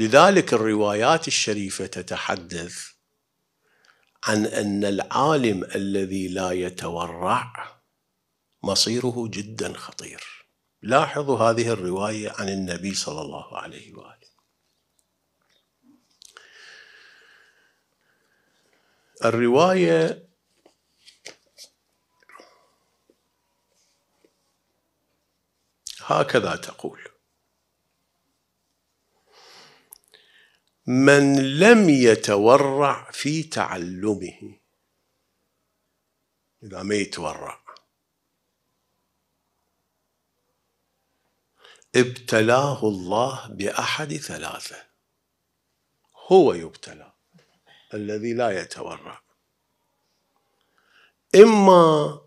لذلك الروايات الشريفة تتحدث عن أن العالم الذي لا يتورع مصيره جدا خطير لاحظوا هذه الرواية عن النبي صلى الله عليه وآله الرواية هكذا تقول من لم يتورع في تعلمه إذا ما يتورع ابتلاه الله بأحد ثلاثة هو يبتلى الذي لا يتورع إما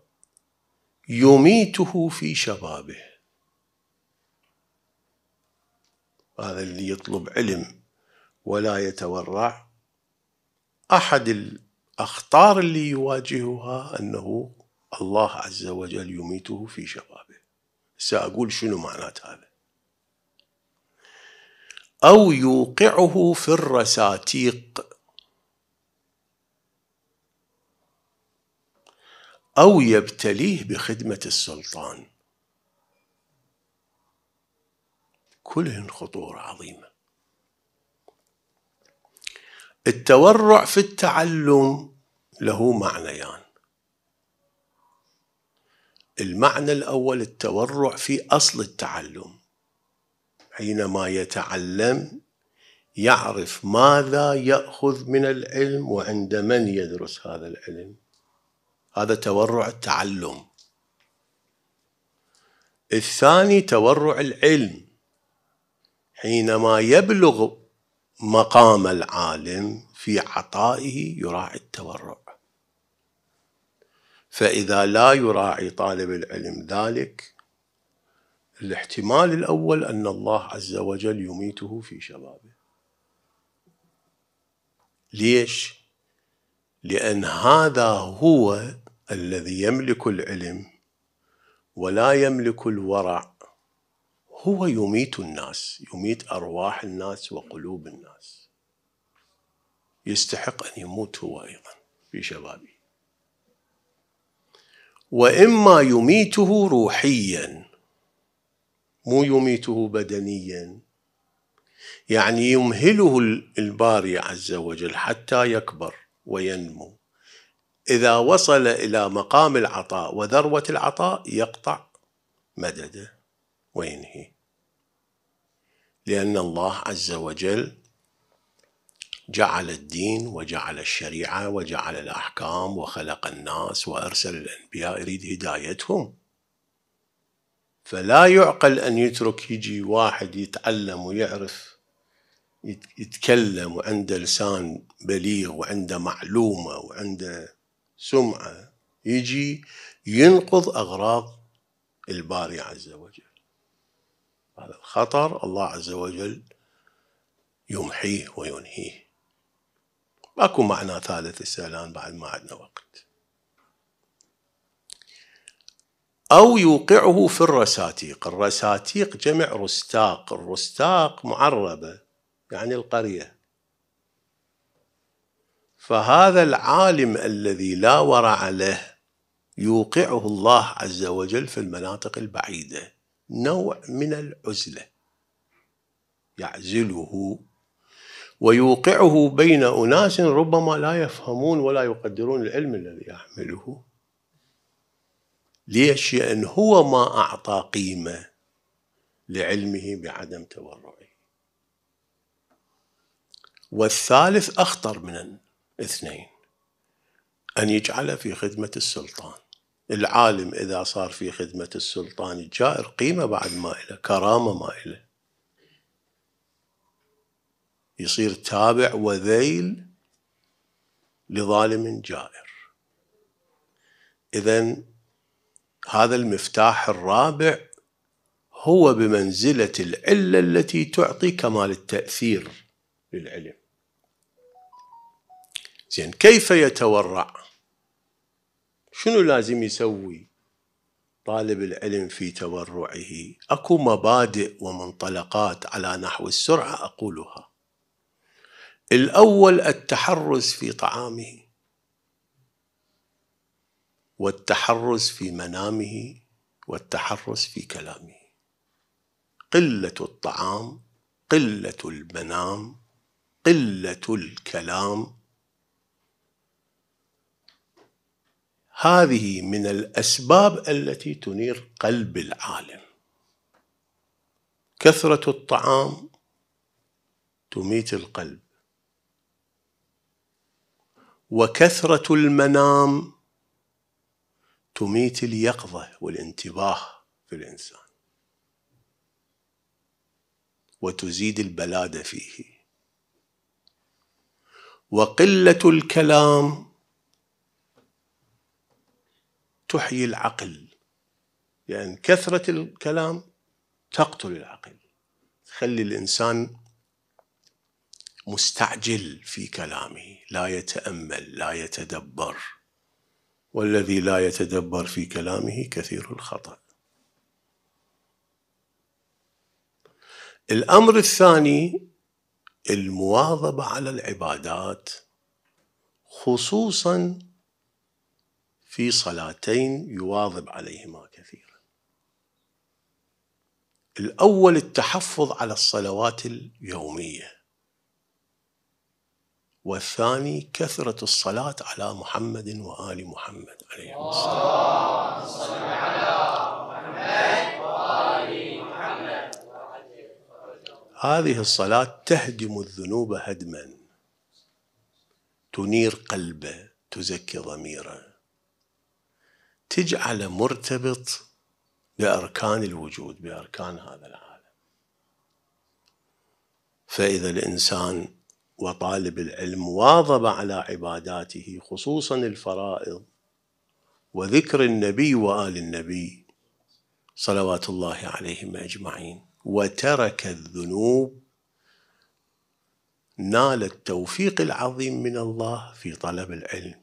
يميته في شبابه هذا اللي يطلب علم ولا يتورع احد الاخطار اللي يواجهها انه الله عز وجل يميته في شبابه ساقول شنو معنات هذا او يوقعه في الرساتيق او يبتليه بخدمه السلطان كلهن خطوره عظيمه التورع في التعلم له معنيان يعني المعنى الأول التورع في أصل التعلم حينما يتعلم يعرف ماذا يأخذ من العلم وعند من يدرس هذا العلم هذا تورع التعلم الثاني تورع العلم حينما يبلغ مقام العالم في عطائه يراعي التورع فإذا لا يراعي طالب العلم ذلك الاحتمال الأول أن الله عز وجل يميته في شبابه ليش؟ لأن هذا هو الذي يملك العلم ولا يملك الورع هو يميت الناس يميت أرواح الناس وقلوب الناس يستحق أن يموت هو أيضا في شبابه وإما يميته روحيا مو يميته بدنيا يعني يمهله الباري عز وجل حتى يكبر وينمو إذا وصل إلى مقام العطاء وذروة العطاء يقطع مدده وينهي لأن الله عز وجل جعل الدين وجعل الشريعة وجعل الأحكام وخلق الناس وأرسل الأنبياء يريد هدايتهم فلا يعقل أن يترك يجي واحد يتعلم ويعرف يتكلم وعنده لسان بليغ وعنده معلومة وعنده سمعة يجي ينقض أغراض الباري عز وجل هذا الخطر الله عز وجل يمحيه وينهيه اكو معنى ثالث السلام بعد ما عندنا وقت أو يوقعه في الرساتيق الرساتيق جمع رستاق الرستاق معربة يعني القرية فهذا العالم الذي لا ورع له يوقعه الله عز وجل في المناطق البعيده نوع من العزله يعزله ويوقعه بين اناس ربما لا يفهمون ولا يقدرون العلم الذي يحمله ليش ان هو ما اعطى قيمه لعلمه بعدم تورعه والثالث اخطر من الاثنين ان يجعله في خدمه السلطان العالم إذا صار في خدمة السلطان الجائر قيمة بعد ما إله كرامة ما إله يصير تابع وذيل لظالم جائر إذا هذا المفتاح الرابع هو بمنزلة العلة التي تعطي كمال التأثير للعلم زين كيف يتورع شنو لازم يسوي طالب العلم في تورعه اكو مبادئ ومنطلقات على نحو السرعه اقولها الاول التحرز في طعامه والتحرز في منامه والتحرز في كلامه قله الطعام قله المنام قله الكلام هذه من الاسباب التي تنير قلب العالم كثره الطعام تميت القلب وكثره المنام تميت اليقظه والانتباه في الانسان وتزيد البلاده فيه وقله الكلام تحيي العقل لأن يعني كثرة الكلام تقتل العقل تخلي الإنسان مستعجل في كلامه لا يتأمل لا يتدبر والذي لا يتدبر في كلامه كثير الخطأ الأمر الثاني المواظبة على العبادات خصوصا في صلاتين يواظب عليهما كثيرا الأول التحفظ على الصلوات اليومية والثاني كثرة الصلاة على محمد وآل محمد عليهم الصلاة على محمد وآل محمد هذه الصلاة تهدم الذنوب هدما تنير قلبه تزكي ضميره تجعله مرتبط بأركان الوجود بأركان هذا العالم فإذا الإنسان وطالب العلم واظب على عباداته خصوصا الفرائض وذكر النبي وآل النبي صلوات الله عليهم أجمعين وترك الذنوب نال التوفيق العظيم من الله في طلب العلم